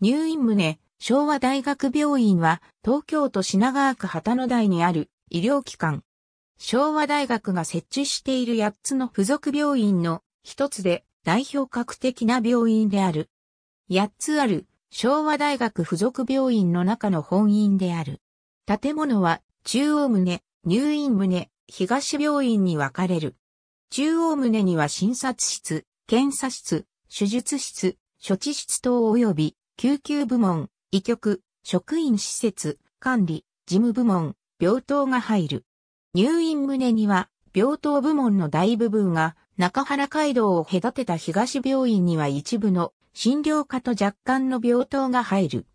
入院棟、昭和大学病院は東京都品川区旗野台にある医療機関。昭和大学が設置している8つの付属病院の一つで代表格的な病院である。8つある昭和大学付属病院の中の本院である。建物は中央棟、入院棟、東病院に分かれる。中央棟には診察室、検査室、手術室、処置室等及び救急部門、医局、職員施設、管理、事務部門、病棟が入る。入院棟には、病棟部門の大部分が、中原街道を隔てた東病院には一部の診療科と若干の病棟が入る。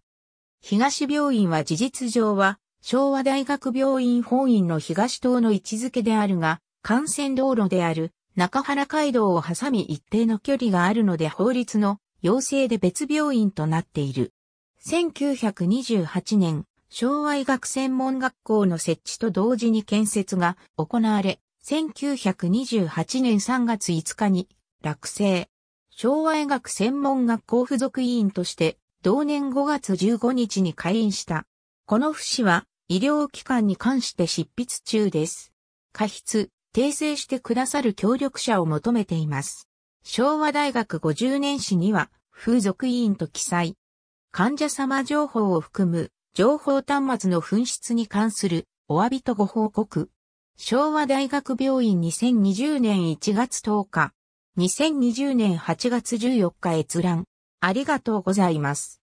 東病院は事実上は昭和大学病院本院の東棟の位置づけであるが、幹線道路である中原街道を挟み一定の距離があるので法律の陽性で別病院となっている。1928年、昭和医学専門学校の設置と同時に建設が行われ、1928年3月5日に落成。昭和医学専門学校付属委員として同年5月15日に開院した。この不死は医療機関に関して執筆中です。過筆、訂正してくださる協力者を求めています。昭和大学50年史には、風俗委員と記載。患者様情報を含む、情報端末の紛失に関する、お詫びとご報告。昭和大学病院2020年1月10日、2020年8月14日閲覧。ありがとうございます。